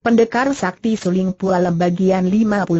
Pendekar Sakti Suling Pualem bagian 59.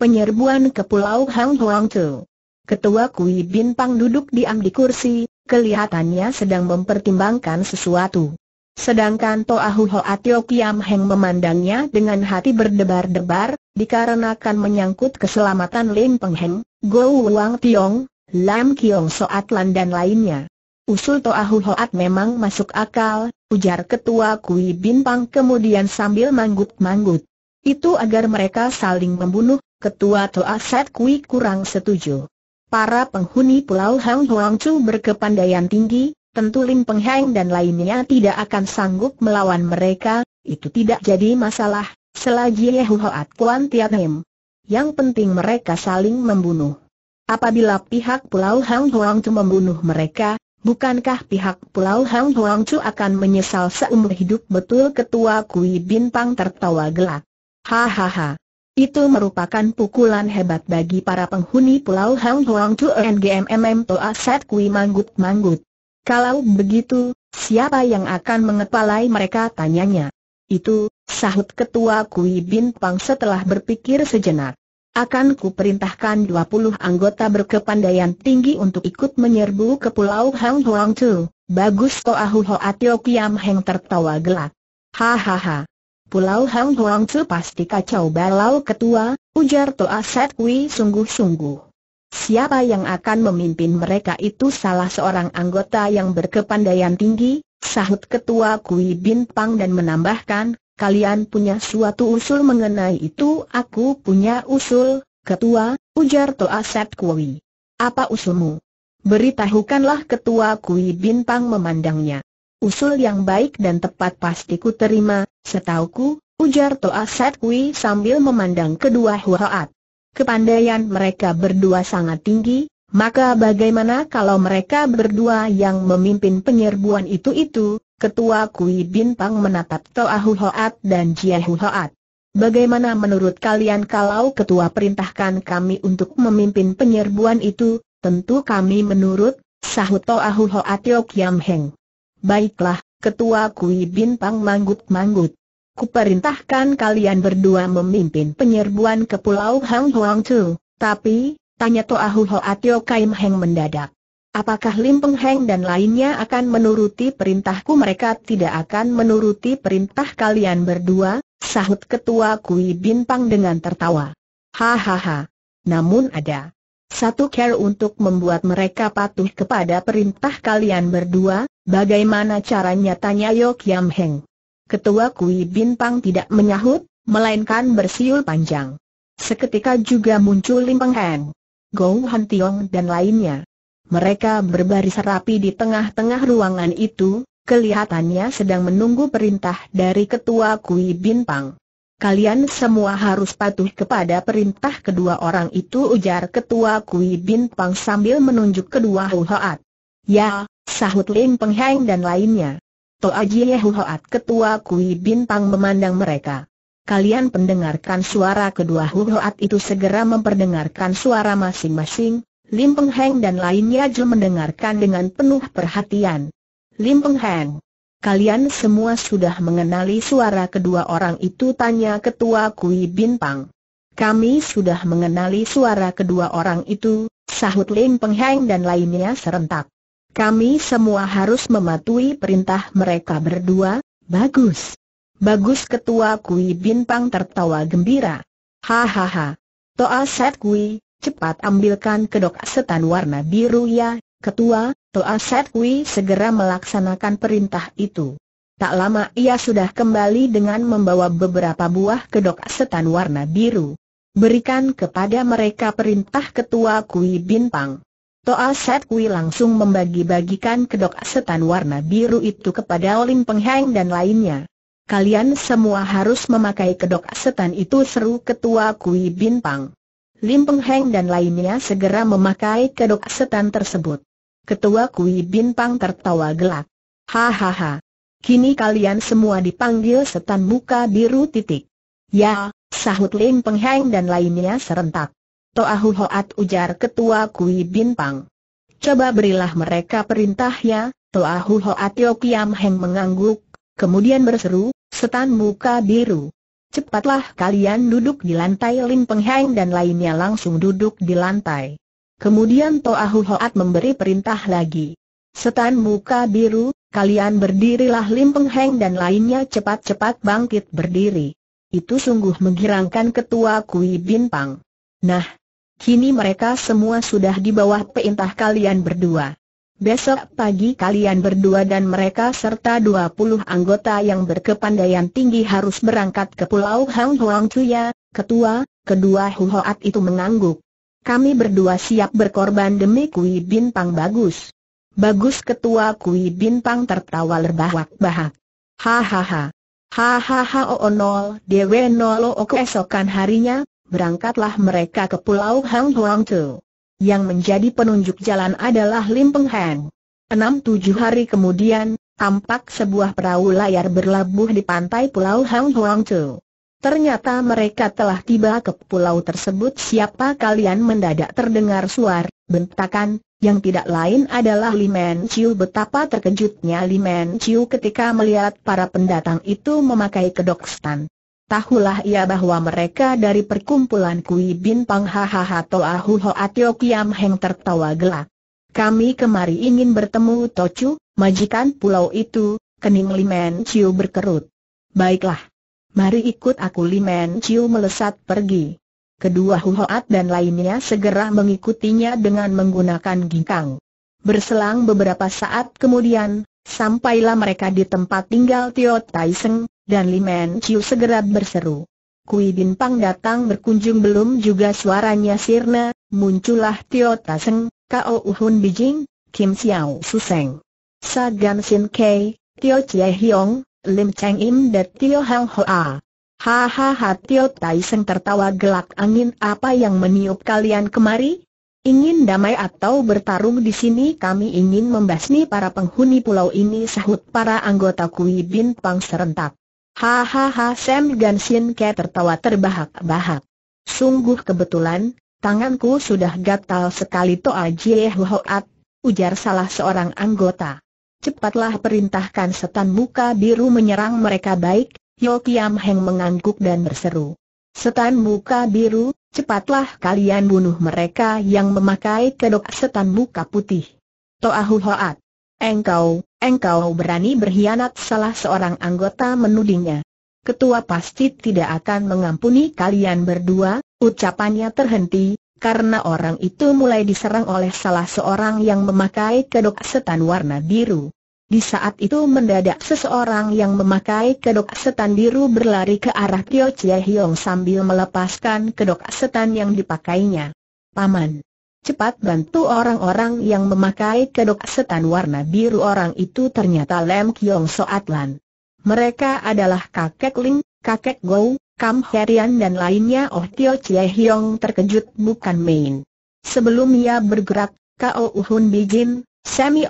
Penyerbuan ke Pulau Hang Huang Tu Ketua Kui Bin Pang duduk diam di kursi, kelihatannya sedang mempertimbangkan sesuatu. Sedangkan Toa Ho Atio Kiam Heng memandangnya dengan hati berdebar-debar, dikarenakan menyangkut keselamatan Lim Peng Heng, Go Wang Tiong, Lam Kiong Soat Lan dan lainnya. Usul Toa Hoat memang masuk akal, ujar ketua Kui Pang kemudian sambil manggut-manggut. Itu agar mereka saling membunuh, ketua Toa Set Kui kurang setuju. Para penghuni Pulau Hang Huang Chu berkepandaian tinggi, tentu Lim Peng Heng dan lainnya tidak akan sanggup melawan mereka, itu tidak jadi masalah, selagi Yehu Hoat Kuan Him. Yang penting mereka saling membunuh. Apabila pihak Pulau Hang Huang Chu membunuh mereka, Bukankah pihak Pulau Hang Huang Chu akan menyesal seumur hidup betul ketua Kui Bin Pang tertawa gelak. Hahaha. Itu merupakan pukulan hebat bagi para penghuni Pulau Hang Huang Chu NGMMM Toa Set Kui Manggut-Manggut. Kalau begitu, siapa yang akan mengepalai mereka tanyanya. Itu, sahut ketua Kui Bin Pang setelah berpikir sejenak. Akan kuperintahkan 20 anggota berkepandaian tinggi untuk ikut menyerbu ke Pulau Hang Huang Tu. Bagus Toahu Atio Kiam Heng tertawa gelak. Hahaha. Pulau Hang Huang Tu pasti kacau balau ketua, ujar Toa Set Kui sungguh-sungguh. Siapa yang akan memimpin mereka itu salah seorang anggota yang berkepandaian tinggi, sahut ketua Kui Bin Pang dan menambahkan, kalian punya suatu usul mengenai itu aku punya usul, ketua, ujar Toa Set Kui. Apa usulmu? Beritahukanlah ketua Kui Bintang memandangnya. Usul yang baik dan tepat pasti ku terima, setauku, ujar Toa Set Kui sambil memandang kedua huraat. Kepandaian mereka berdua sangat tinggi, maka bagaimana kalau mereka berdua yang memimpin penyerbuan itu-itu, Ketua Kui Pang menatap Hu Hoat dan Hu Hoat. Bagaimana menurut kalian kalau ketua perintahkan kami untuk memimpin penyerbuan itu, tentu kami menurut, sahut Hu Hoat Yok Yam Heng. Baiklah, ketua Kui Pang manggut-manggut. Kuperintahkan kalian berdua memimpin penyerbuan ke Pulau Hang Huang Tu, tapi, tanya Hu Hoat Yok Yam Heng mendadak. Apakah Lim Peng Heng dan lainnya akan menuruti perintahku mereka tidak akan menuruti perintah kalian berdua, sahut ketua Kui Bin Pang dengan tertawa. Hahaha. Namun ada satu care untuk membuat mereka patuh kepada perintah kalian berdua, bagaimana caranya tanya Yok Yam Heng. Ketua Kui Bin Pang tidak menyahut, melainkan bersiul panjang. Seketika juga muncul Lim Peng Heng, Gong Han Tiong dan lainnya. Mereka berbaris rapi di tengah-tengah ruangan itu, kelihatannya sedang menunggu perintah dari ketua Kui Bin Pang. Kalian semua harus patuh kepada perintah kedua orang itu ujar ketua Kui Bin Pang sambil menunjuk kedua Huhoat. Ya, sahut Ling Peng Heng dan lainnya. Toaji Huhoat ketua Kui Bin Pang memandang mereka. Kalian pendengarkan suara kedua Huhoat itu segera memperdengarkan suara masing-masing, Lim Peng Heng dan lainnya Jul mendengarkan dengan penuh perhatian. Lim Peng Heng, kalian semua sudah mengenali suara kedua orang itu tanya ketua Kui Bin Pang. Kami sudah mengenali suara kedua orang itu, sahut Lim Peng Heng dan lainnya serentak. Kami semua harus mematuhi perintah mereka berdua, bagus. Bagus ketua Kui Bin Pang tertawa gembira. Hahaha. Toa Set Kui, cepat ambilkan kedok setan warna biru ya, ketua, Toa Set Kui segera melaksanakan perintah itu. Tak lama ia sudah kembali dengan membawa beberapa buah kedok setan warna biru. Berikan kepada mereka perintah ketua Kui Bintang. Toa Set Kui langsung membagi-bagikan kedok setan warna biru itu kepada Lim Pengheng dan lainnya. Kalian semua harus memakai kedok setan itu seru ketua Kui Bintang. Lim Peng Heng dan lainnya segera memakai kedok setan tersebut. Ketua Kui Bin Pang tertawa gelak. Hahaha. Kini kalian semua dipanggil setan muka biru titik. Ya, sahut Lim Peng Heng dan lainnya serentak. Toahu Hoat ujar Ketua Kui Bin Pang. Coba berilah mereka perintah perintahnya, Toahu Hoat Yo Kiam Heng mengangguk, kemudian berseru, setan muka biru. Cepatlah kalian duduk di lantai Lin Heng dan lainnya langsung duduk di lantai. Kemudian Toahu Hoat memberi perintah lagi. Setan muka biru, kalian berdirilah Lin Heng dan lainnya cepat-cepat bangkit berdiri. Itu sungguh menggirangkan ketua Kui Bin Pang. Nah, kini mereka semua sudah di bawah perintah kalian berdua. Besok pagi kalian berdua dan mereka serta 20 anggota yang berkepandaian tinggi harus berangkat ke Pulau Hang Huang Tuya, ketua, kedua Huhoat itu mengangguk. Kami berdua siap berkorban demi Kui Bin Pang Bagus. Bagus ketua Kui Bin Pang tertawa lerbahak bahak Hahaha. Hahaha oo oh, oh, nol, dewe nol o oh, keesokan harinya, berangkatlah mereka ke Pulau Hang Huang Tu. Yang menjadi penunjuk jalan adalah Lim Peng Han. Enam tujuh hari kemudian, tampak sebuah perahu layar berlabuh di pantai Pulau Hang Huang Chu. Ternyata mereka telah tiba ke pulau tersebut siapa kalian mendadak terdengar suar, bentakan, yang tidak lain adalah Limen Chiu betapa terkejutnya Limen Chiu ketika melihat para pendatang itu memakai kedok stan. Tahulah ia bahwa mereka dari perkumpulan Kui Bin Pang Hahaha Ho atio Kiam Heng tertawa gelak. Kami kemari ingin bertemu Tochu, majikan pulau itu, kening Limen Chiu berkerut. Baiklah. Mari ikut aku Limen Chiu melesat pergi. Kedua Huhoat dan lainnya segera mengikutinya dengan menggunakan ginkang. Berselang beberapa saat kemudian, sampailah mereka di tempat tinggal Tio Tai Seng, dan Limen Chiu segera berseru. Kui Bin Pang datang berkunjung belum juga suaranya sirna, muncullah Tio Taseng, Kao Uhun Bijing, Kim Xiao Suseng. Gan Sin Kei, Tio Chie Hiong, Lim Cheng Im dan Tio Hang Hoa. Hahaha Tio Seng tertawa gelak angin apa yang meniup kalian kemari? Ingin damai atau bertarung di sini kami ingin membasmi para penghuni pulau ini sahut para anggota Kui Bin Pang serentak. Hahaha Sam Sin Ke tertawa terbahak-bahak. Sungguh kebetulan, tanganku sudah gatal sekali Toa Jie Huat, ujar salah seorang anggota. Cepatlah perintahkan setan muka biru menyerang mereka baik, Yo Kiam Heng mengangguk dan berseru. Setan muka biru, cepatlah kalian bunuh mereka yang memakai kedok setan muka putih. Toa Huat. Engkau, Engkau berani berkhianat salah seorang anggota menudingnya. Ketua pasti tidak akan mengampuni kalian berdua, ucapannya terhenti, karena orang itu mulai diserang oleh salah seorang yang memakai kedok setan warna biru. Di saat itu mendadak seseorang yang memakai kedok setan biru berlari ke arah Tio Chie Hiong sambil melepaskan kedok setan yang dipakainya. Paman. Cepat bantu orang-orang yang memakai kedok setan warna biru orang itu ternyata Lem Kiong Soat Lan. Mereka adalah kakek Ling, kakek Gou, Kam Herian dan lainnya Oh Tio Chie Hiong terkejut bukan main. Sebelum ia bergerak, Kao Uhun Bijin,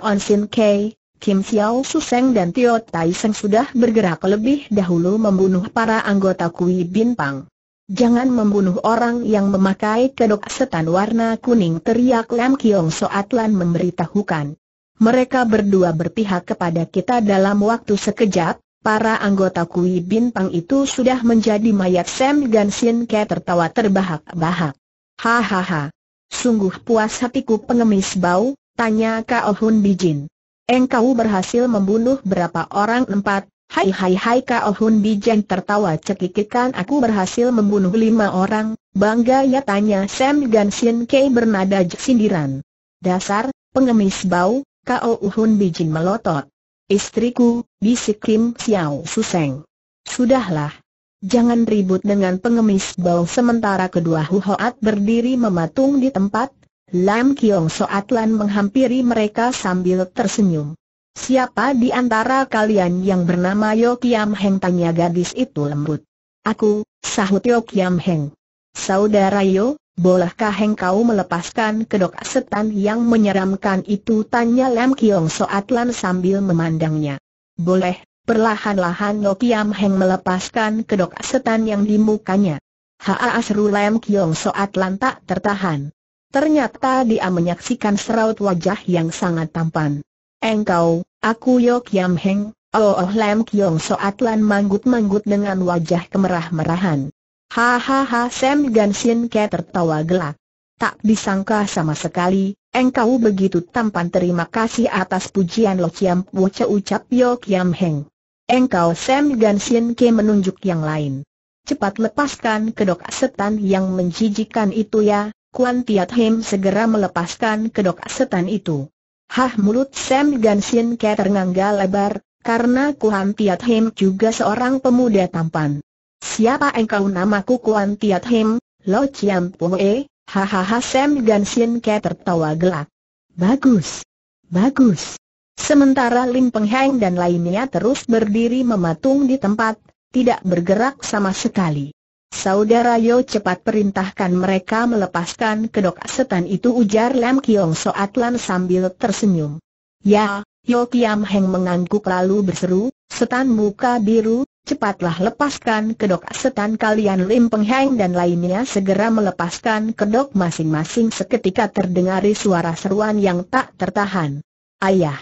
On Sin Kei, Kim Xiao Suseng dan Tio Tai Seng sudah bergerak lebih dahulu membunuh para anggota Kui Bin Pang. Jangan membunuh orang yang memakai kedok setan warna kuning teriak Lam Kiong Soat Lan memberitahukan. Mereka berdua berpihak kepada kita dalam waktu sekejap, para anggota Kui bin pang itu sudah menjadi mayat Sam Gansin Ke tertawa terbahak-bahak. Hahaha. Sungguh puas hatiku pengemis bau, tanya Kao oh Hun Bijin. Engkau berhasil membunuh berapa orang empat Hai hai hai Kao Hun Jeng tertawa cekikikan aku berhasil membunuh lima orang, bangga ya tanya Sam Ganshin Kei bernada sindiran. Dasar, pengemis bau, Kao Hun Bijin melotot. Istriku, bisik Kim Xiao Suseng. Sudahlah. Jangan ribut dengan pengemis bau sementara kedua hoat berdiri mematung di tempat, Lam Kiong Soat menghampiri mereka sambil tersenyum. Siapa di antara kalian yang bernama Yo Yam Heng? Tanya gadis itu lembut. Aku, sahut Yo Yam Heng. Saudara Yo, bolehkah Heng kau melepaskan kedok setan yang menyeramkan itu? Tanya Lam Kiong Soat sambil memandangnya. Boleh, perlahan-lahan Yo Yam Heng melepaskan kedok setan yang di mukanya. Haa seru Lam Kiong Soat tak tertahan. Ternyata dia menyaksikan seraut wajah yang sangat tampan. Engkau, aku Yok Yam Heng, Oh Oh Lam Kiong Soat Lan manggut-manggut dengan wajah kemerah-merahan. Hahaha Sam Gan Sin Ke tertawa gelak. Tak disangka sama sekali, engkau begitu tampan terima kasih atas pujian Lo Chiam Pu ucap Yok Yam Heng. Engkau Sam Gan Sin Ke menunjuk yang lain. Cepat lepaskan kedok setan yang menjijikan itu ya, Kuan Tiat Him segera melepaskan kedok setan itu. Hah mulut Sam Gansin Ke terngangga lebar, karena Kuan Tiat Him juga seorang pemuda tampan. Siapa engkau namaku Kuan Tiat Him, Lo Chiam Pue, hahaha Sam Gansin Ke tertawa gelak. Bagus. Bagus. Sementara Lim Peng Heng dan lainnya terus berdiri mematung di tempat, tidak bergerak sama sekali. Saudara Yo cepat perintahkan mereka melepaskan kedok setan itu ujar Lam Kiong Soat Lam sambil tersenyum. Ya, Yo Kiam Heng mengangguk lalu berseru, setan muka biru, cepatlah lepaskan kedok setan kalian Lim Peng Heng dan lainnya segera melepaskan kedok masing-masing seketika terdengar suara seruan yang tak tertahan. Ayah.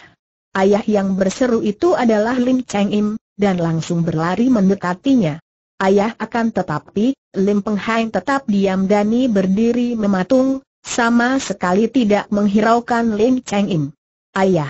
Ayah yang berseru itu adalah Lim Cheng Im, dan langsung berlari mendekatinya. Ayah akan tetapi, Lim Peng Hain tetap diam Dani berdiri mematung, sama sekali tidak menghiraukan Lim Cheng Im. Ayah.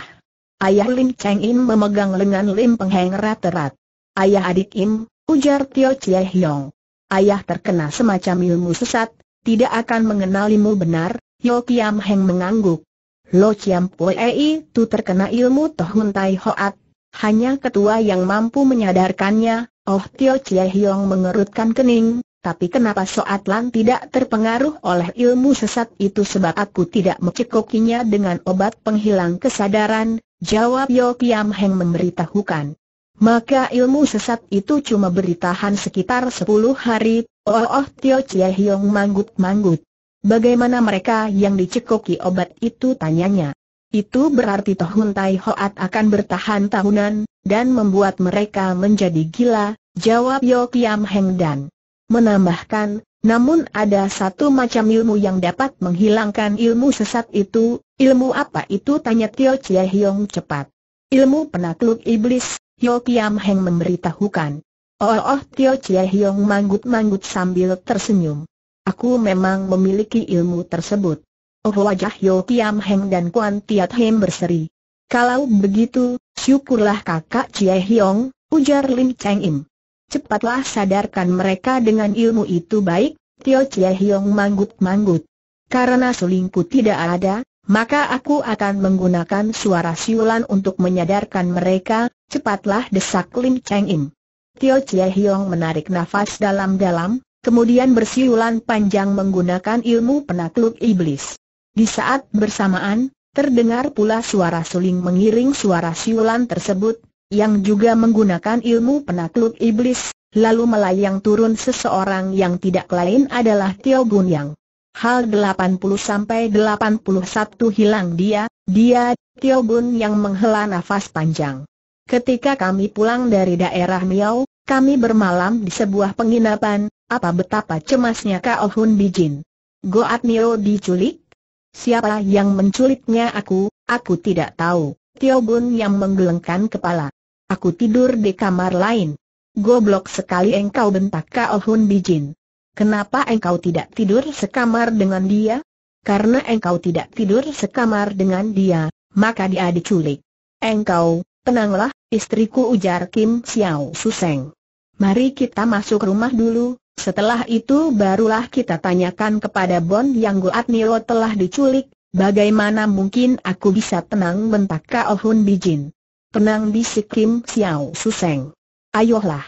Ayah Lim Cheng Im memegang lengan Lim Peng Hain erat-erat. Ayah adik Im, ujar Tio Chie Hiong. Ayah terkena semacam ilmu sesat, tidak akan mengenalimu benar, Yo Kiam Heng mengangguk. Lo Chiam Ei itu terkena ilmu Tohun Tai Hoat, hanya ketua yang mampu menyadarkannya, Oh Tio Chie Hiong mengerutkan kening, tapi kenapa Soat Lan tidak terpengaruh oleh ilmu sesat itu sebab aku tidak mencekokinya dengan obat penghilang kesadaran, jawab Yo Kiam Heng memberitahukan. Maka ilmu sesat itu cuma beritahan sekitar 10 hari, oh oh Tio Chie Hiong manggut-manggut. Bagaimana mereka yang dicekoki obat itu tanyanya. Itu berarti Tohun Tai Hoat akan bertahan tahunan, dan membuat mereka menjadi gila, jawab Yok Kiam Heng Dan. Menambahkan, namun ada satu macam ilmu yang dapat menghilangkan ilmu sesat itu, ilmu apa itu tanya Tio Chie Hiong cepat. Ilmu penakluk iblis, Yok Kiam Heng memberitahukan. Oh, oh Tio Chie Hiong manggut-manggut sambil tersenyum. Aku memang memiliki ilmu tersebut. Oh wajah Yo Tiam Heng dan Kuan Tiat Heng berseri. Kalau begitu, syukurlah kakak Cie Hiong, ujar Lim Cheng Im. Cepatlah sadarkan mereka dengan ilmu itu baik, Tio Cie Hiong manggut-manggut. Karena selingkuh tidak ada, maka aku akan menggunakan suara siulan untuk menyadarkan mereka, cepatlah desak Lim Cheng Im. Tio Chie Hiong menarik nafas dalam-dalam, kemudian bersiulan panjang menggunakan ilmu penakluk iblis. Di saat bersamaan, terdengar pula suara suling mengiring suara siulan tersebut, yang juga menggunakan ilmu penakluk iblis, lalu melayang turun seseorang yang tidak lain adalah Tio Bun Yang. Hal 80-81 hilang dia, dia, Tio Bun Yang menghela nafas panjang. Ketika kami pulang dari daerah Miao, kami bermalam di sebuah penginapan, apa betapa cemasnya Kao Hun Bijin. Goat Miao diculik, Siapa yang menculiknya aku, aku tidak tahu. Tio Bun yang menggelengkan kepala. Aku tidur di kamar lain. Goblok sekali engkau bentak Kao Hun Bijin. Kenapa engkau tidak tidur sekamar dengan dia? Karena engkau tidak tidur sekamar dengan dia, maka dia diculik. Engkau, tenanglah, istriku ujar Kim Xiao Suseng. Mari kita masuk rumah dulu, setelah itu barulah kita tanyakan kepada Bon yang Goat Nio telah diculik, bagaimana mungkin aku bisa tenang bentak Kao Hun Bijin. Tenang bisik Kim Xiao Suseng. Ayolah.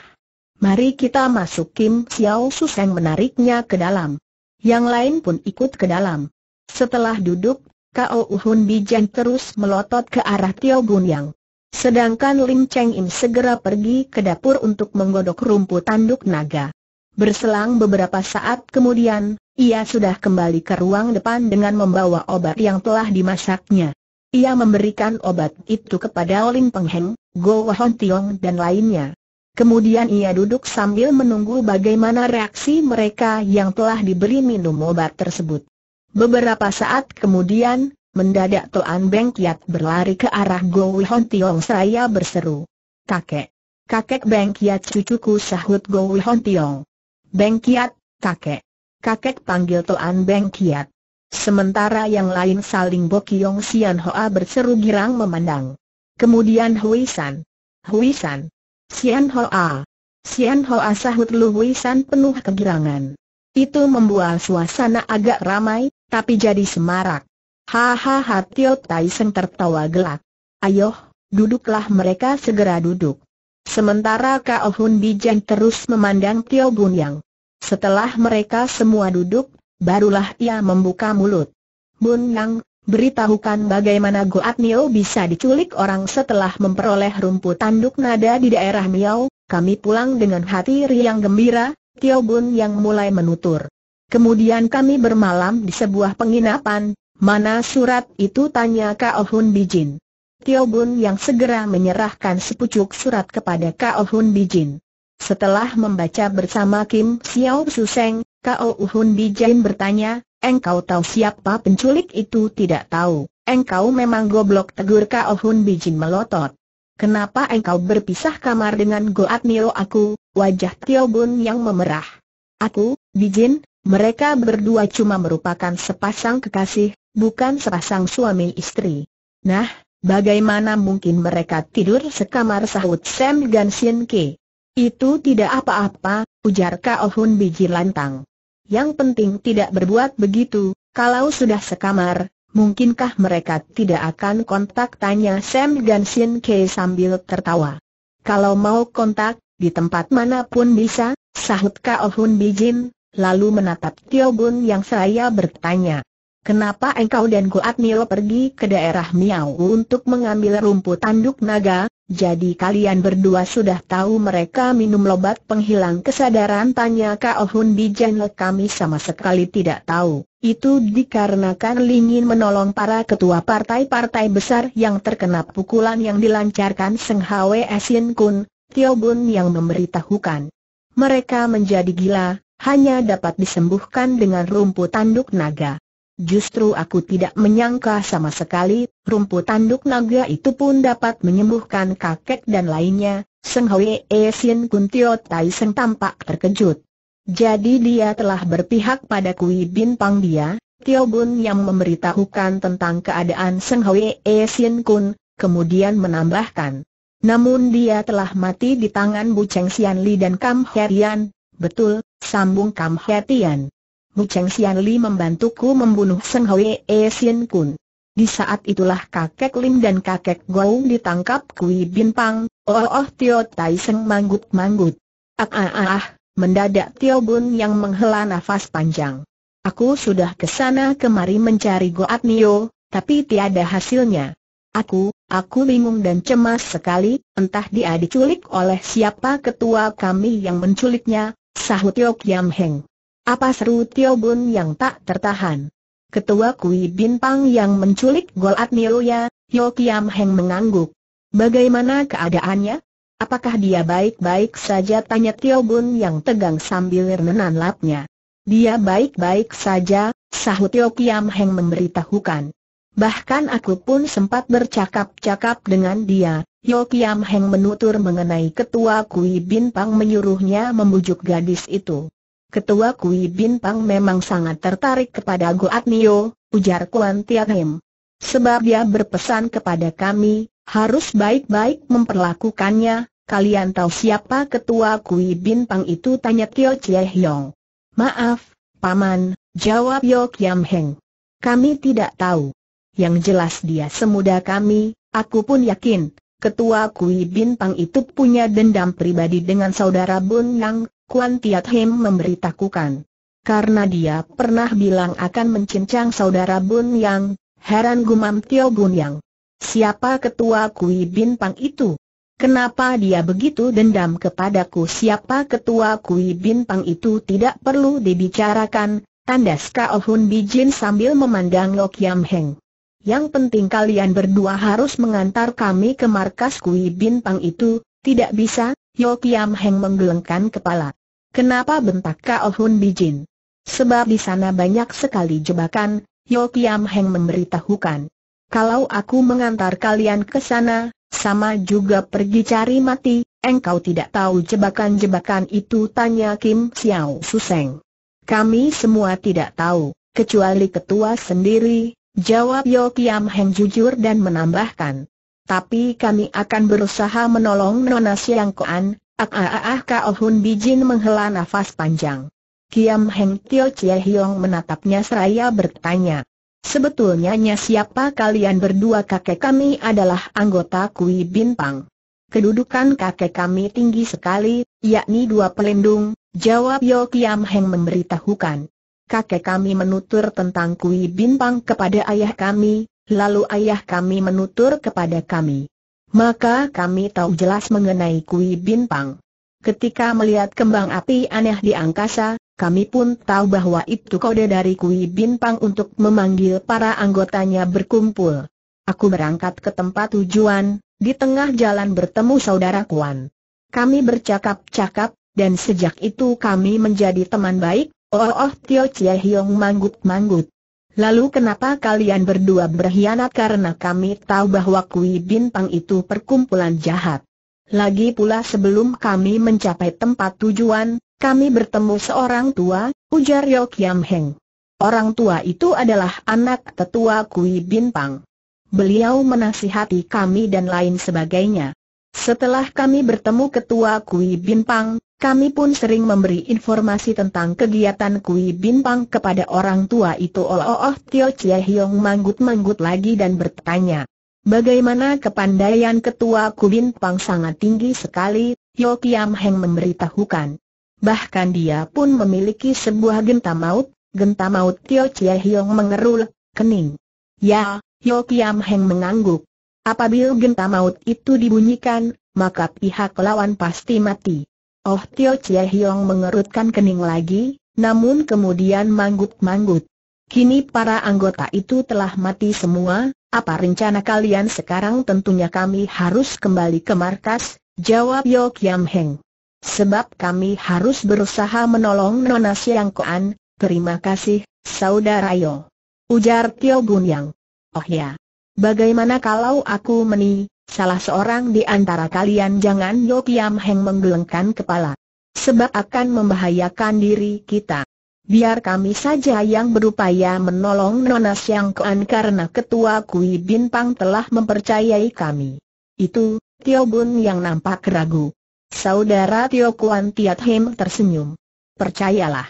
Mari kita masuk Kim Xiao Suseng menariknya ke dalam. Yang lain pun ikut ke dalam. Setelah duduk, Kao Hun Bijan terus melotot ke arah Tio Gun Yang. Sedangkan Lim Cheng Im segera pergi ke dapur untuk menggodok rumput tanduk naga. Berselang beberapa saat kemudian, ia sudah kembali ke ruang depan dengan membawa obat yang telah dimasaknya. Ia memberikan obat itu kepada Olin Pengheng, Go Wahon Tiong dan lainnya. Kemudian ia duduk sambil menunggu bagaimana reaksi mereka yang telah diberi minum obat tersebut. Beberapa saat kemudian, mendadak Toan Beng Kiat berlari ke arah Go Wahon Tiong seraya berseru. Kakek! Kakek Beng Kiat cucuku sahut Go Wahon Tiong. Beng Kiat, kakek. Kakek panggil tuan Beng Kiat. Sementara yang lain saling Bokiong Sian Hoa berseru girang memandang. Kemudian Hui San. Hui San. Sian Hoa. Sian Hoa sahut Lu Hui San penuh kegirangan. Itu membuat suasana agak ramai, tapi jadi semarak. Hahaha Tio Tyson tertawa gelak. Ayo, duduklah mereka segera duduk. Sementara Kao Hun Bijan terus memandang Tio Bun Yang. Setelah mereka semua duduk, barulah ia membuka mulut. Bun Yang, beritahukan bagaimana Goat Nio bisa diculik orang setelah memperoleh rumput tanduk nada di daerah Miao, kami pulang dengan hati riang gembira, Tio Bun Yang mulai menutur. Kemudian kami bermalam di sebuah penginapan, mana surat itu tanya Kao Hun Bijin. Tio Bun yang segera menyerahkan sepucuk surat kepada Kao Hun Bijin. Setelah membaca bersama Kim Xiao Suseng, Kao Hun Bijin bertanya, Engkau tahu siapa penculik itu tidak tahu, engkau memang goblok tegur Kao Hun Bijin melotot. Kenapa engkau berpisah kamar dengan Goat Nio aku, wajah Tio Bun yang memerah. Aku, Bijin, mereka berdua cuma merupakan sepasang kekasih, bukan sepasang suami istri. Nah, Bagaimana mungkin mereka tidur sekamar sahut Sam Sien Ke? Itu tidak apa-apa, ujar Kao oh Hun biji lantang. Yang penting tidak berbuat begitu, kalau sudah sekamar, mungkinkah mereka tidak akan kontak tanya Sam Sien Ke sambil tertawa. Kalau mau kontak, di tempat manapun bisa, sahut Kao oh Hun Bijin, lalu menatap Tio Bun yang saya bertanya. Kenapa engkau dan Goat Nilo pergi ke daerah Miao untuk mengambil rumput tanduk naga? Jadi kalian berdua sudah tahu mereka minum lobat penghilang kesadaran tanya Kao Hun Bijan kami sama sekali tidak tahu. Itu dikarenakan Lingin menolong para ketua partai-partai besar yang terkena pukulan yang dilancarkan Seng Hwe Sin Kun, Tio Bun yang memberitahukan. Mereka menjadi gila, hanya dapat disembuhkan dengan rumput tanduk naga. Justru aku tidak menyangka sama sekali, rumput tanduk naga itu pun dapat menyembuhkan kakek dan lainnya, Seng Hwee Sin Kun Tio Tai Seng tampak terkejut. Jadi dia telah berpihak pada Kui Bin Pang dia, Tio Bun yang memberitahukan tentang keadaan Seng Hwee Sin Kun, kemudian menambahkan. Namun dia telah mati di tangan Bu Cheng Sian Li dan Kam Herian, betul, sambung Kam Herian. Mu Cheng Xian Li membantuku membunuh Seng Hwee Sien Kun. Di saat itulah kakek Lim dan kakek Gou ditangkap Kui Bin Pang, oh oh Tio Tai Seng manggut-manggut. Ah ah ah, ah mendadak Tio Bun yang menghela nafas panjang. Aku sudah kesana kemari mencari Goat Nio, tapi tiada hasilnya. Aku, aku bingung dan cemas sekali, entah dia diculik oleh siapa ketua kami yang menculiknya, sahut Tio Kiam Heng. Apa seru Tio Bun yang tak tertahan? Ketua Kui Bin Pang yang menculik Golat ya, Yo Kiam Heng mengangguk. Bagaimana keadaannya? Apakah dia baik-baik saja? Tanya Tio Bun yang tegang sambil renan lapnya. Dia baik-baik saja, sahut Tio Kiam Heng memberitahukan. Bahkan aku pun sempat bercakap-cakap dengan dia, Yo Kiam Heng menutur mengenai ketua Kui Bin Pang menyuruhnya membujuk gadis itu. Ketua Kui Pang memang sangat tertarik kepada Goat Nio, ujar Kuan Tianim. Sebab dia berpesan kepada kami, harus baik-baik memperlakukannya, kalian tahu siapa ketua Kui Pang itu tanya Tio Chie Hiong. Maaf, Paman, jawab Yo Kiam Heng. Kami tidak tahu. Yang jelas dia semuda kami, aku pun yakin, ketua Kui Pang itu punya dendam pribadi dengan saudara Bun Yang, Kuan Tiat Hem memberitakukan. Karena dia pernah bilang akan mencincang saudara Bun Yang, heran gumam Tio Bun Yang. Siapa ketua Kui Bin Pang itu? Kenapa dia begitu dendam kepadaku? Siapa ketua Kui Bin Pang itu tidak perlu dibicarakan, tandas Kao Hun Bijin sambil memandang Lok Yam Heng. Yang penting kalian berdua harus mengantar kami ke markas Kui Bin Pang itu, tidak bisa, Yo Kiam Heng menggelengkan kepala. Kenapa bentak Kao Hun Bijin? Sebab di sana banyak sekali jebakan, Yo Kiam Heng memberitahukan. Kalau aku mengantar kalian ke sana, sama juga pergi cari mati, engkau tidak tahu jebakan-jebakan itu tanya Kim Xiao Suseng. Kami semua tidak tahu, kecuali ketua sendiri, jawab Yo Kiam Heng jujur dan menambahkan. Tapi kami akan berusaha menolong Nona Siang Koan, Ah ah ah, ah Kao Hun Bijin menghela nafas panjang. Kiam Heng Tio Chie Hiong menatapnya seraya bertanya. Sebetulnya siapa kalian berdua kakek kami adalah anggota Kui Bin Pang. Kedudukan kakek kami tinggi sekali, yakni dua pelindung, jawab Yo Kiam Heng memberitahukan. Kakek kami menutur tentang Kui Bin Pang kepada ayah kami, lalu ayah kami menutur kepada kami maka kami tahu jelas mengenai Kui bin pang. Ketika melihat kembang api aneh di angkasa, kami pun tahu bahwa itu kode dari Kui bin pang untuk memanggil para anggotanya berkumpul. Aku berangkat ke tempat tujuan, di tengah jalan bertemu saudara Kuan. Kami bercakap-cakap, dan sejak itu kami menjadi teman baik, Oh, oh Tio Chie Hiong manggut-manggut. Lalu kenapa kalian berdua berkhianat karena kami tahu bahwa Kui Bin Pang itu perkumpulan jahat. Lagi pula sebelum kami mencapai tempat tujuan, kami bertemu seorang tua, ujar Yo Kiam Heng. Orang tua itu adalah anak tetua Kui Bin Pang. Beliau menasihati kami dan lain sebagainya. Setelah kami bertemu ketua Kui Bin Pang. Kami pun sering memberi informasi tentang kegiatan Kui pang kepada orang tua itu Oh oh, oh Tio Chie Hiong manggut-manggut lagi dan bertanya. Bagaimana kepandaian ketua Kui Bintang sangat tinggi sekali, Yo Kiam Heng memberitahukan. Bahkan dia pun memiliki sebuah genta maut, genta maut Tio Chie Hiong mengerul, kening. Ya, Yo Kiam Heng mengangguk. Apabila genta maut itu dibunyikan, maka pihak lawan pasti mati. Oh Tio Chie Hiong mengerutkan kening lagi, namun kemudian manggut-manggut. Kini para anggota itu telah mati semua, apa rencana kalian sekarang tentunya kami harus kembali ke markas, jawab Yo Kiam Heng. Sebab kami harus berusaha menolong Nona Siang Koan, terima kasih, Saudara Yo. Ujar Tio Yang. Oh ya, bagaimana kalau aku meni, salah seorang di antara kalian jangan Yo Kiam Heng menggelengkan kepala. Sebab akan membahayakan diri kita. Biar kami saja yang berupaya menolong Nona Siang Kuan karena ketua Kui Bin Pang telah mempercayai kami. Itu, Tio Bun yang nampak ragu. Saudara Tio Kuan Tiat Hem tersenyum. Percayalah.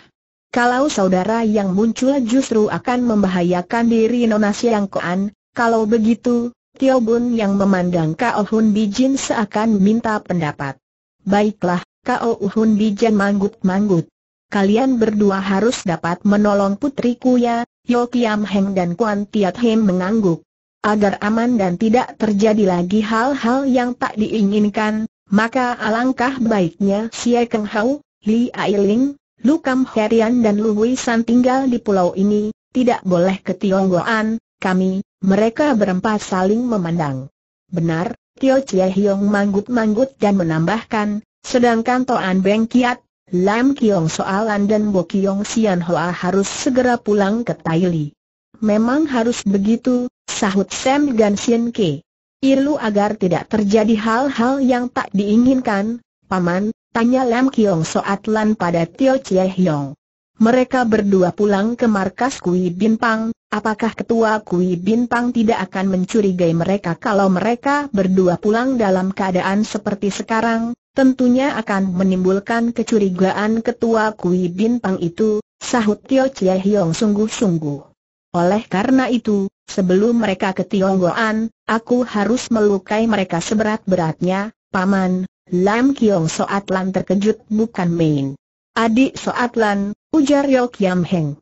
Kalau saudara yang muncul justru akan membahayakan diri Nona Siang Kuan, kalau begitu, Tio Bun yang memandang Kao Hun Bijin seakan minta pendapat. Baiklah, Kao Hun Bijin manggut-manggut. Kalian berdua harus dapat menolong putriku ya, Yo Kiam Heng dan Kuan Tiat Heng mengangguk. Agar aman dan tidak terjadi lagi hal-hal yang tak diinginkan, maka alangkah baiknya Xie Keng Hau, Li Ailing, Lu Kam Herian dan Lu Wei San tinggal di pulau ini, tidak boleh ke Tionggoan, kami, mereka berempat saling memandang. Benar, Tio Chie Hiong manggut-manggut dan menambahkan, sedangkan Toan Beng Kiat, Lam Kiong Soalan dan Bo Kiong Sian Hoa harus segera pulang ke Taili. Memang harus begitu, sahut Sam dan Sien Ke. Irlu agar tidak terjadi hal-hal yang tak diinginkan, Paman, tanya Lam Kiong Soatlan pada Tio Chie Hiong. Mereka berdua pulang ke markas Kui Binpang, apakah ketua Kui Binpang tidak akan mencurigai mereka kalau mereka berdua pulang dalam keadaan seperti sekarang, tentunya akan menimbulkan kecurigaan ketua Kui Binpang itu, sahut Tio Chie Hiong sungguh-sungguh. Oleh karena itu, sebelum mereka ke Tionggoan, aku harus melukai mereka seberat-beratnya, Paman, Lam Kiong Soat Lan terkejut bukan main. Adik Soatlan, ujar Yok Yam Heng.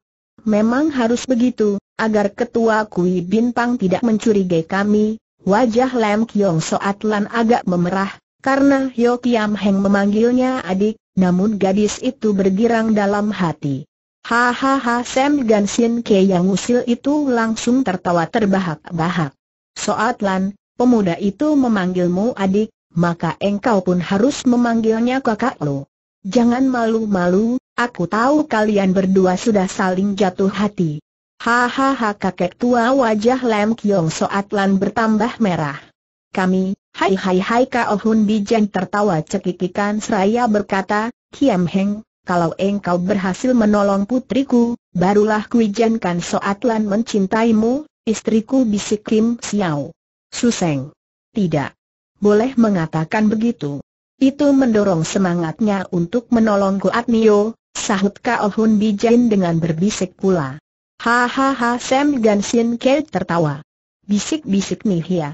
Memang harus begitu, agar ketua Kui Bin Pang tidak mencurigai kami, wajah Lam Kiong Soatlan agak memerah, karena Yok Yam Heng memanggilnya adik, namun gadis itu bergirang dalam hati. Hahaha Sam Gansin Ke yang usil itu langsung tertawa terbahak-bahak. Soatlan, pemuda itu memanggilmu adik, maka engkau pun harus memanggilnya kakak lo. Jangan malu-malu, aku tahu kalian berdua sudah saling jatuh hati. Hahaha kakek tua wajah Lam Kiong Soat Lan bertambah merah. Kami, hai hai hai Kao oh Hun Bijan tertawa cekikikan seraya berkata, Kiam Heng, kalau engkau berhasil menolong putriku, barulah kuijankan Soat Lan mencintaimu, istriku bisik Kim Xiao. Suseng. Tidak. Boleh mengatakan begitu. Itu mendorong semangatnya untuk menolong Goat Nio, sahut Kao Hun dengan berbisik pula. Hahaha Sam Gansin Ke tertawa. Bisik-bisik nih ya.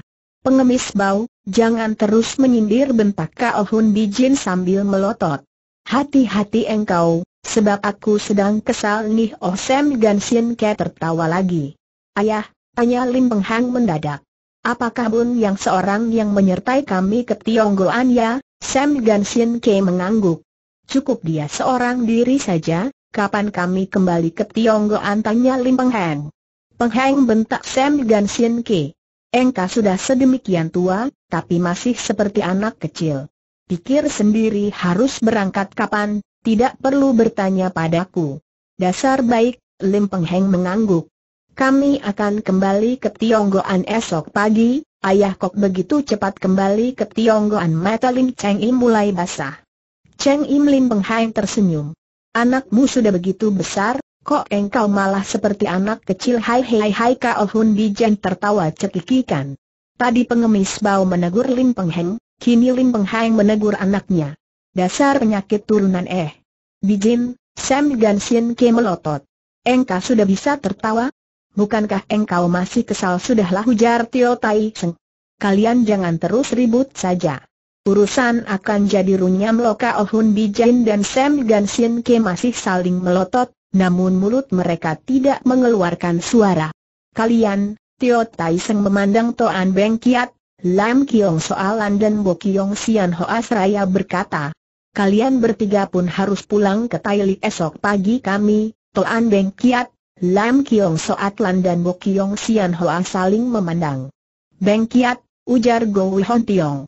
Pengemis bau, jangan terus menyindir bentak Kao Hun Bijin sambil melotot. Hati-hati engkau, sebab aku sedang kesal nih Oh Sam Gansin Ke tertawa lagi. Ayah, tanya Lim Penghang mendadak. Apakah Bun yang seorang yang menyertai kami ke Tionggoan ya? Sam Ganshin Ke mengangguk. Cukup dia seorang diri saja, kapan kami kembali ke Tionggo antanya Lim Peng Heng. Peng Heng bentak Sam Ganshin Ke. Engkau sudah sedemikian tua, tapi masih seperti anak kecil. Pikir sendiri harus berangkat kapan, tidak perlu bertanya padaku. Dasar baik, Lim Peng Heng mengangguk. Kami akan kembali ke Tionggoan esok pagi, Ayah Kok begitu cepat kembali ke Tionggoan mata Lim Cheng Im mulai basah. Cheng Im Lim Penghang tersenyum. Anakmu sudah begitu besar, kok engkau malah seperti anak kecil hai hai hai Kao Hun jen tertawa cekikikan. Tadi pengemis bau menegur Lim Penghang, kini Lim Penghang menegur anaknya. Dasar penyakit turunan eh. Bijin, Sam Ganshin Ke melotot. Engkau sudah bisa tertawa, Bukankah engkau masih kesal sudahlah hujar Tio Tai Seng. Kalian jangan terus ribut saja. Urusan akan jadi runyam Loka Ohun Hun Bijain dan Sam Gan Sin Ke masih saling melotot, namun mulut mereka tidak mengeluarkan suara. Kalian, Tio Tai Seng memandang Toan Beng Kiat, Lam Kiong Soalan dan Bo Kiong Sian Hoas Raya berkata, Kalian bertiga pun harus pulang ke Taili esok pagi kami, Toan Beng Kiat, Lam Kiong Soat Lan dan Bo Kiong Sian Hoa saling memandang. Beng Kiat, ujar Go Hon Tiong.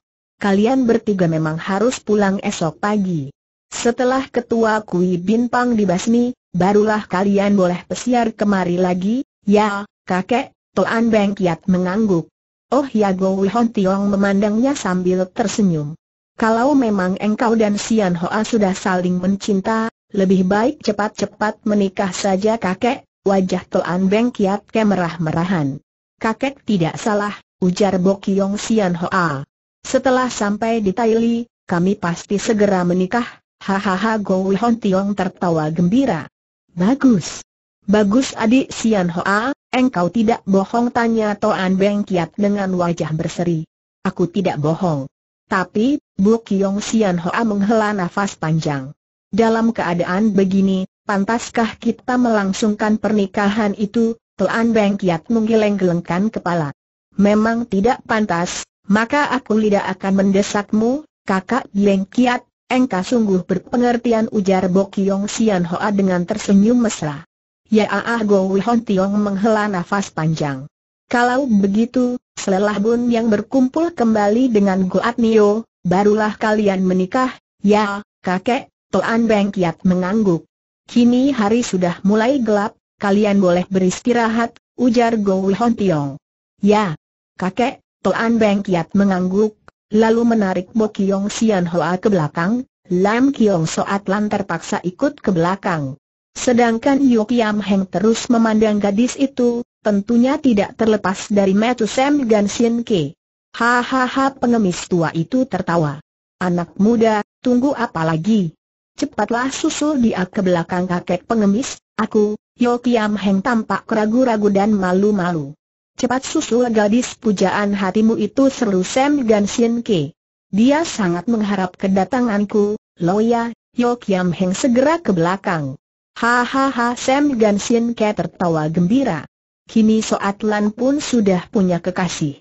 Kalian bertiga memang harus pulang esok pagi. Setelah ketua Kui Bin Pang dibasmi, barulah kalian boleh pesiar kemari lagi, ya, kakek, Toan Beng Kiat mengangguk. Oh ya Go Hon Tiong memandangnya sambil tersenyum. Kalau memang engkau dan Sian Hoa sudah saling mencinta, lebih baik cepat-cepat menikah saja kakek, Wajah Tuan Beng kiat kemerah-merahan. Kakek tidak salah, ujar Bokyong Sian Hoa. Setelah sampai di Taili, kami pasti segera menikah. Hahaha Go Hon Tiong tertawa gembira. Bagus. Bagus adik Sian Hoa, engkau tidak bohong tanya Toan Beng Kiat dengan wajah berseri. Aku tidak bohong. Tapi, Bu Kiong Sian Hoa menghela nafas panjang. Dalam keadaan begini, pantaskah kita melangsungkan pernikahan itu? Tuan Beng Kiat menggeleng-gelengkan kepala. Memang tidak pantas, maka aku tidak akan mendesakmu, kakak Beng Kiat, engkau sungguh berpengertian ujar Bokyong Sian Hoa dengan tersenyum mesra. Ya ah Go Wihon Tiong menghela nafas panjang. Kalau begitu, Selelah bun yang berkumpul kembali dengan Goat Nio, barulah kalian menikah, ya, kakek, Tuan Beng Kiat mengangguk. Kini hari sudah mulai gelap, kalian boleh beristirahat, ujar Go Hon Tiong. Ya, kakek, Toan Beng Kiat mengangguk, lalu menarik Bo Kiong Sian Hoa ke belakang, Lam Kiong Soat Lan terpaksa ikut ke belakang. Sedangkan Yu Kiam Heng terus memandang gadis itu, tentunya tidak terlepas dari Sam dan Shin Ke. Hahaha pengemis tua itu tertawa. Anak muda, tunggu apa lagi? Cepatlah susul dia ke belakang kakek pengemis, aku, Yo Kiam Heng tampak ragu-ragu dan malu-malu. Cepat susul gadis pujaan hatimu itu seru Sam Sien Ke. Dia sangat mengharap kedatanganku, Loya, Yo Kiam Heng segera ke belakang. Hahaha Sam Sien Ke tertawa gembira. Kini Soat Lan pun sudah punya kekasih.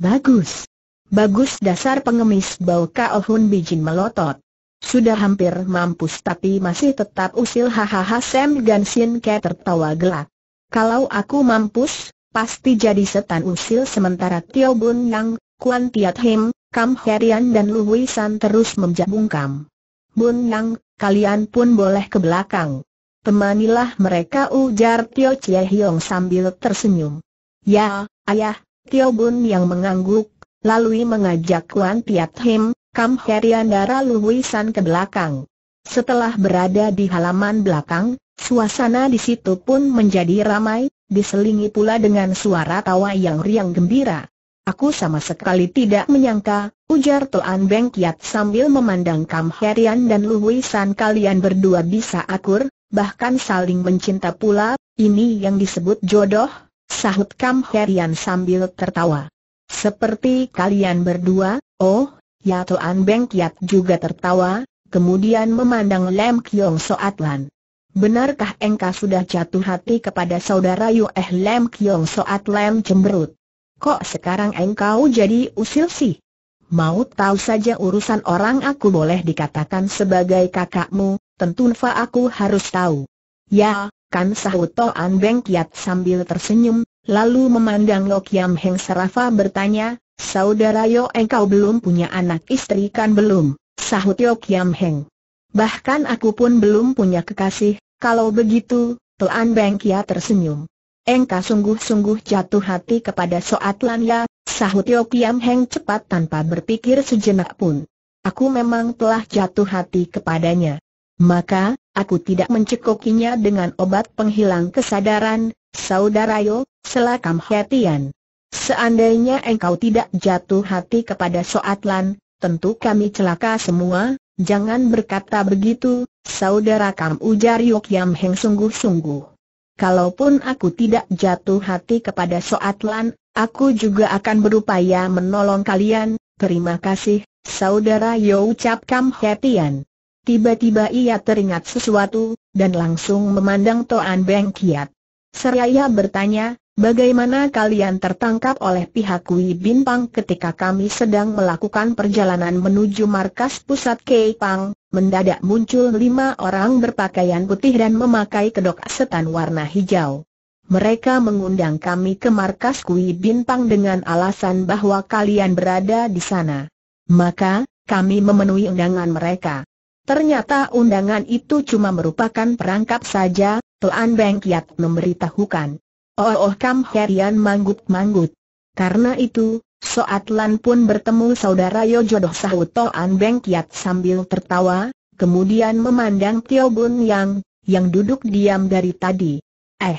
Bagus. Bagus dasar pengemis bau Kao Hun Bijin melotot. Sudah hampir mampus tapi masih tetap usil hahaha Sam Gansin Ke tertawa gelak. Kalau aku mampus, pasti jadi setan usil sementara Tio Bun Yang, Kuan Tiat Him, Kam Herian dan Lu Hui San terus menjabung Kam. Bun Yang, kalian pun boleh ke belakang. Temanilah mereka ujar Tio Chie Hiong sambil tersenyum. Ya, ayah, Tio Bun Yang mengangguk, lalu mengajak Kuan Tiat Him, Kam darah luwisan ke belakang. Setelah berada di halaman belakang, suasana di situ pun menjadi ramai, diselingi pula dengan suara tawa yang riang gembira. Aku sama sekali tidak menyangka, ujar Toan Beng Kiat sambil memandang Kam Herian dan Luwisan kalian berdua bisa akur, bahkan saling mencinta pula, ini yang disebut jodoh, sahut Kam Herian sambil tertawa. Seperti kalian berdua, oh, Yato An Beng Kiat juga tertawa, kemudian memandang Lem Kiong Soat Lan. Benarkah engkau sudah jatuh hati kepada saudara Yu Eh Lem Kiong Soat Lem cemberut? Kok sekarang engkau jadi usil sih? Mau tahu saja urusan orang aku boleh dikatakan sebagai kakakmu, tentu Nfa aku harus tahu. Ya, kan sahut Tuan Beng Kiat sambil tersenyum, lalu memandang Lokiam Heng Serafa bertanya, Saudara Yo engkau belum punya anak istri kan belum, sahut Yo Kiam Heng. Bahkan aku pun belum punya kekasih, kalau begitu, Tuan Beng Kia tersenyum. Engkau sungguh-sungguh jatuh hati kepada Soat Lan Ya, sahut Yo Kiam Heng cepat tanpa berpikir sejenak pun. Aku memang telah jatuh hati kepadanya. Maka, aku tidak mencekokinya dengan obat penghilang kesadaran, saudara Yo, selakam hatian. Seandainya engkau tidak jatuh hati kepada Soatlan, tentu kami celaka semua, jangan berkata begitu, saudara kam ujar Yok Yam Heng sungguh-sungguh. Kalaupun aku tidak jatuh hati kepada Soatlan, aku juga akan berupaya menolong kalian, terima kasih, saudara Yo ucap Kam Hetian. Tiba-tiba ia teringat sesuatu, dan langsung memandang Toan Beng Kiat. Seraya bertanya, Bagaimana kalian tertangkap oleh pihak Kui Bintang ketika kami sedang melakukan perjalanan menuju markas pusat Pang? Mendadak muncul lima orang berpakaian putih dan memakai kedok setan warna hijau. Mereka mengundang kami ke markas Kui Bintang dengan alasan bahwa kalian berada di sana. Maka, kami memenuhi undangan mereka. Ternyata undangan itu cuma merupakan perangkap saja, Tuan Beng Kiat memberitahukan. Oh, oh Kam Herian manggut-manggut. Karena itu, Soat Lan pun bertemu saudara Yo jodoh sahuto An Beng Kiat sambil tertawa, kemudian memandang Tio Bun Yang, yang duduk diam dari tadi. Eh,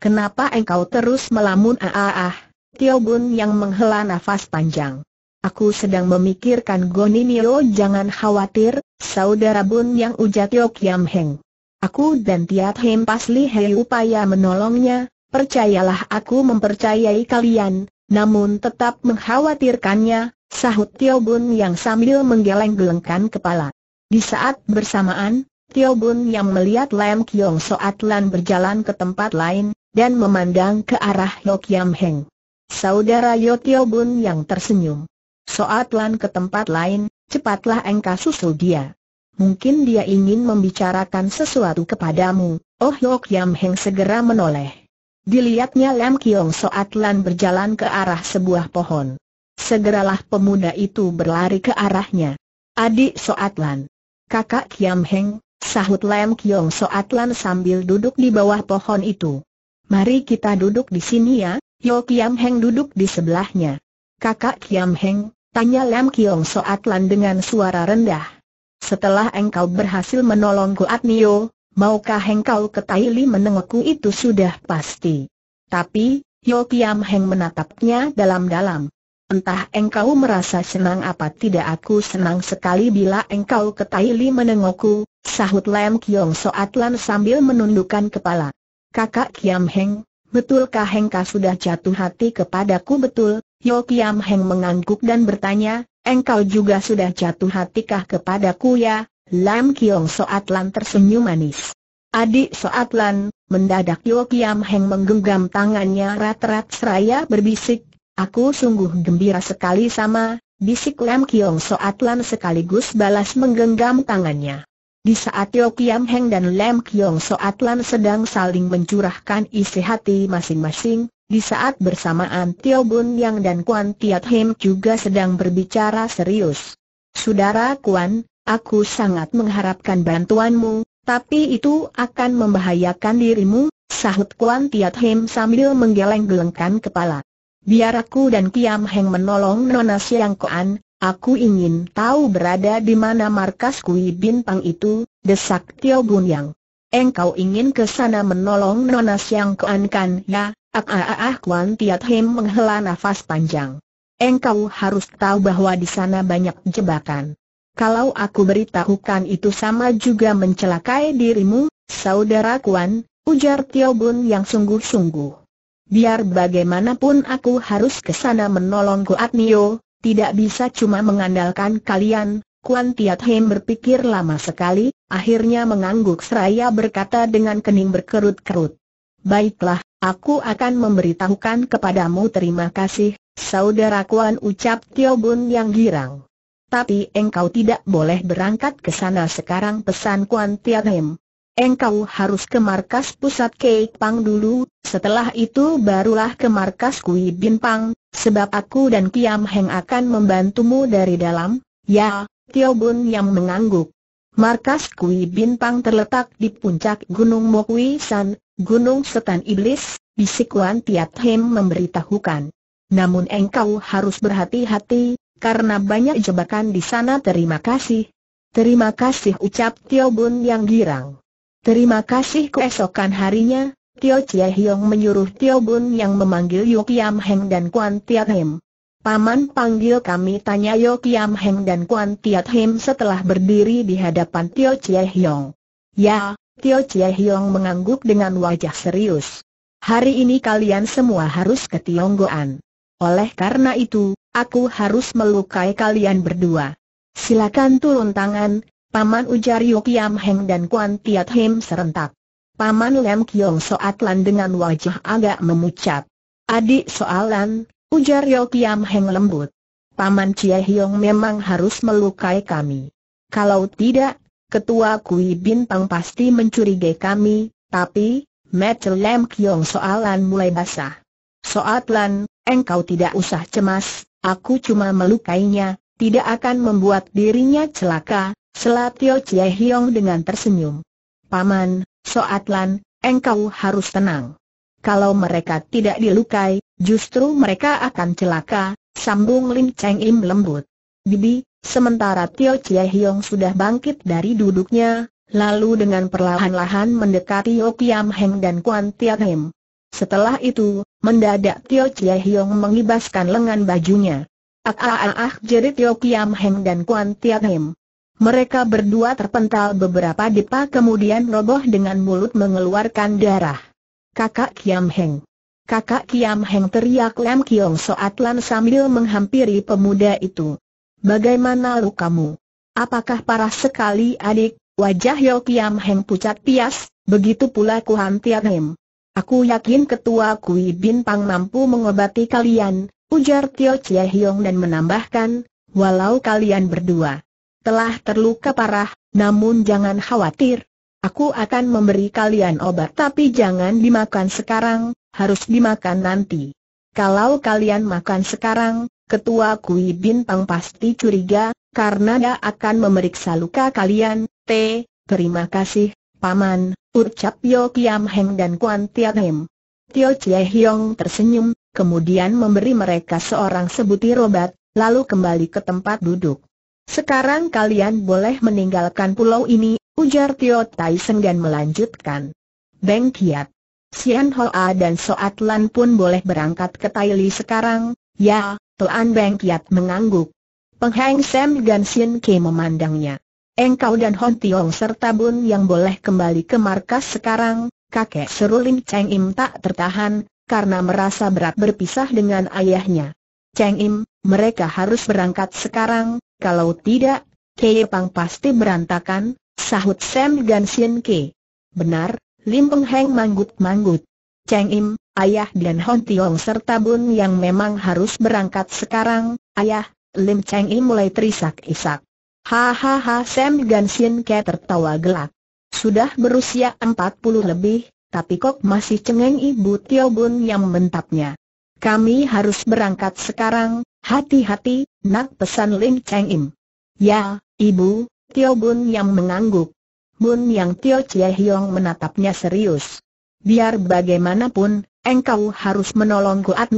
kenapa engkau terus melamun ah ah ah? Tio Bun Yang menghela nafas panjang. Aku sedang memikirkan Goninio jangan khawatir, saudara Bun Yang ujat yok Kiam Heng. Aku dan Tiat Hem Pasli Hei upaya menolongnya, Percayalah aku mempercayai kalian, namun tetap mengkhawatirkannya, sahut Tio Bun yang sambil menggeleng-gelengkan kepala. Di saat bersamaan, Tio Bun yang melihat Lam Kiong Soat Lan berjalan ke tempat lain, dan memandang ke arah Lok Yam Heng. Saudara Yo Tio Bun yang tersenyum. Soat Lan ke tempat lain, cepatlah engkau susul dia. Mungkin dia ingin membicarakan sesuatu kepadamu, Oh Yok Yam Heng segera menoleh. Dilihatnya Lam Kiong Soatlan berjalan ke arah sebuah pohon. Segeralah pemuda itu berlari ke arahnya. Adik Soatlan, Kakak Kiam Heng, sahut Lam Kiong Soatlan sambil duduk di bawah pohon itu. Mari kita duduk di sini ya, Yo Kiam Heng duduk di sebelahnya. Kakak Kiam Heng, tanya Lam Kiong Soatlan dengan suara rendah. Setelah engkau berhasil menolongku, Goat Nio, Maukah engkau ketahui menengokku itu sudah pasti. Tapi, Yo Kiam Heng menatapnya dalam-dalam. Entah engkau merasa senang apa tidak aku senang sekali bila engkau ketahui menengokku, sahut Lam Kiong Soatlan sambil menundukkan kepala. Kakak Kiam Heng, betulkah engkau sudah jatuh hati kepadaku betul? Yo Kiam Heng mengangguk dan bertanya, engkau juga sudah jatuh hatikah kepadaku ya? Lam Kiong Soat Lan tersenyum manis. Adik Soat Lan, mendadak Yo Kiam Heng menggenggam tangannya rat-rat seraya berbisik, aku sungguh gembira sekali sama, bisik Lam Kiong Soat Lan sekaligus balas menggenggam tangannya. Di saat Yo Kiam Heng dan Lam Kiong Soat Lan sedang saling mencurahkan isi hati masing-masing, di saat bersamaan Tio Bun Yang dan Kuan Tiat Him juga sedang berbicara serius. Sudara Kuan, Aku sangat mengharapkan bantuanmu, tapi itu akan membahayakan dirimu, sahut Kuan Tiat Hem sambil menggeleng-gelengkan kepala. Biar aku dan Kiam Heng menolong Nona Siang Koan, aku ingin tahu berada di mana markas Kui Bintang itu, desak Tio Bun Yang. Engkau ingin ke sana menolong Nona Siang Koan kan ya? Ah, ah ah ah Kuan Tiat Hem menghela nafas panjang. Engkau harus tahu bahwa di sana banyak jebakan. Kalau aku beritahukan itu sama juga mencelakai dirimu, saudara Kuan, ujar Tio Bun yang sungguh-sungguh. Biar bagaimanapun aku harus ke sana menolong Goat Nio, tidak bisa cuma mengandalkan kalian. Kuan Tiat Hem berpikir lama sekali, akhirnya mengangguk seraya berkata dengan kening berkerut-kerut. Baiklah, aku akan memberitahukan kepadamu terima kasih, saudara Kuan ucap Tio Bun yang girang tapi engkau tidak boleh berangkat ke sana sekarang pesan Kuan Tianem. Engkau harus ke markas pusat Kei Pang dulu, setelah itu barulah ke markas Kui Bin Pang, sebab aku dan Kiam Heng akan membantumu dari dalam, ya, Tio Bun yang mengangguk. Markas Kui Bin Pang terletak di puncak Gunung Mokui San, Gunung Setan Iblis, bisik Kuan Tianem memberitahukan. Namun engkau harus berhati-hati, karena banyak jebakan di sana terima kasih. Terima kasih ucap Tio Bun yang girang. Terima kasih keesokan harinya, Tio Chia Hiong menyuruh Tio Bun yang memanggil Yo Kiam Heng dan Kuan Tiat Hem. Paman panggil kami tanya Yo Kiam Heng dan Kuan Tiat Hem setelah berdiri di hadapan Tio Chia Hiong. Ya, Tio Chia Hiong mengangguk dengan wajah serius. Hari ini kalian semua harus ke Tionggoan. Oleh karena itu, aku harus melukai kalian berdua. Silakan turun tangan, Paman ujar Yuk Yam Heng dan Kuan Tiat Him serentak. Paman Lem Kiong Soatlan dengan wajah agak memucat. Adik soalan, ujar Yuk Yam Heng lembut. Paman Chia Hiong memang harus melukai kami. Kalau tidak, Ketua Kui pang pasti mencurigai kami, tapi, Metel Lem Kiong soalan mulai basah. Soatlan, engkau tidak usah cemas, aku cuma melukainya, tidak akan membuat dirinya celaka, Selatio Chie Hiong dengan tersenyum. Paman, Soatlan, engkau harus tenang. Kalau mereka tidak dilukai, justru mereka akan celaka, sambung Lin Cheng Im lembut. Bibi, sementara Tio Chie Hiong sudah bangkit dari duduknya, lalu dengan perlahan-lahan mendekati Yo Kiam Heng dan Kuan Tiat Him. Setelah itu, mendadak Tio Chie Hiong mengibaskan lengan bajunya. Ah ah ah ah jerit Tio Kiam Heng dan Kuan Tiak Heng. Mereka berdua terpental beberapa depa kemudian roboh dengan mulut mengeluarkan darah. Kakak Kiam Heng. Kakak Kiam Heng teriak Lam Kiong Soat Lan sambil menghampiri pemuda itu. Bagaimana lukamu? Apakah parah sekali adik? Wajah Yo Kiam Heng pucat pias, begitu pula Kuan Tiak Heng. Aku yakin ketua Kui Bin Pang mampu mengobati kalian, ujar Tio Chie Hiong dan menambahkan, walau kalian berdua telah terluka parah, namun jangan khawatir. Aku akan memberi kalian obat tapi jangan dimakan sekarang, harus dimakan nanti. Kalau kalian makan sekarang, ketua Kui Bin Pang pasti curiga, karena dia akan memeriksa luka kalian. T, terima kasih, Paman, ucap Yo Kiam Heng dan Kuan Tian Heng. Tio Chie Hiong tersenyum, kemudian memberi mereka seorang sebutir obat, lalu kembali ke tempat duduk. Sekarang kalian boleh meninggalkan pulau ini, ujar Tio Tai Seng dan melanjutkan. Beng Kiat, Sian Hoa dan Soat Lan pun boleh berangkat ke Li sekarang, ya, Tuan Beng Kiat mengangguk. Pengheng Sam dan Sian Ke memandangnya engkau dan Hon Tiong serta Bun yang boleh kembali ke markas sekarang, kakek Serulim Cheng Im tak tertahan, karena merasa berat berpisah dengan ayahnya. Cheng Im, mereka harus berangkat sekarang, kalau tidak, Kei Pang pasti berantakan, sahut Sam Sien Ke. Benar, Lim Peng Heng manggut-manggut. Cheng Im, ayah dan Hon Tiong serta Bun yang memang harus berangkat sekarang, ayah, Lim Cheng Im mulai terisak-isak. Hahaha Sam Sien Ke tertawa gelak. Sudah berusia empat puluh lebih, tapi kok masih cengeng ibu Tio Bun yang mentapnya. Kami harus berangkat sekarang, hati-hati, nak pesan Lin Cheng Im. Ya, ibu, Tio Bun yang mengangguk. Bun yang Tio Chie Hiong menatapnya serius. Biar bagaimanapun, engkau harus menolongku, Kuat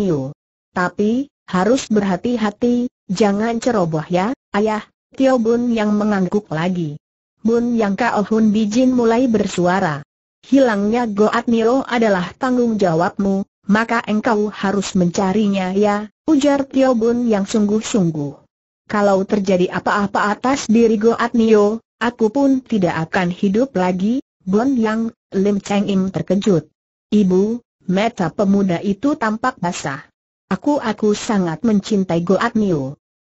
Tapi, harus berhati-hati, jangan ceroboh ya, ayah, Tio Bun yang mengangguk lagi. Bun yang Kao Hun Bijin mulai bersuara. Hilangnya Goat Nilo adalah tanggung jawabmu, maka engkau harus mencarinya ya, ujar Tio Bun yang sungguh-sungguh. Kalau terjadi apa-apa atas diri Goat Nio, aku pun tidak akan hidup lagi, Bun Yang, Lim Cheng Im terkejut. Ibu, meta pemuda itu tampak basah. Aku-aku sangat mencintai Goat Nio.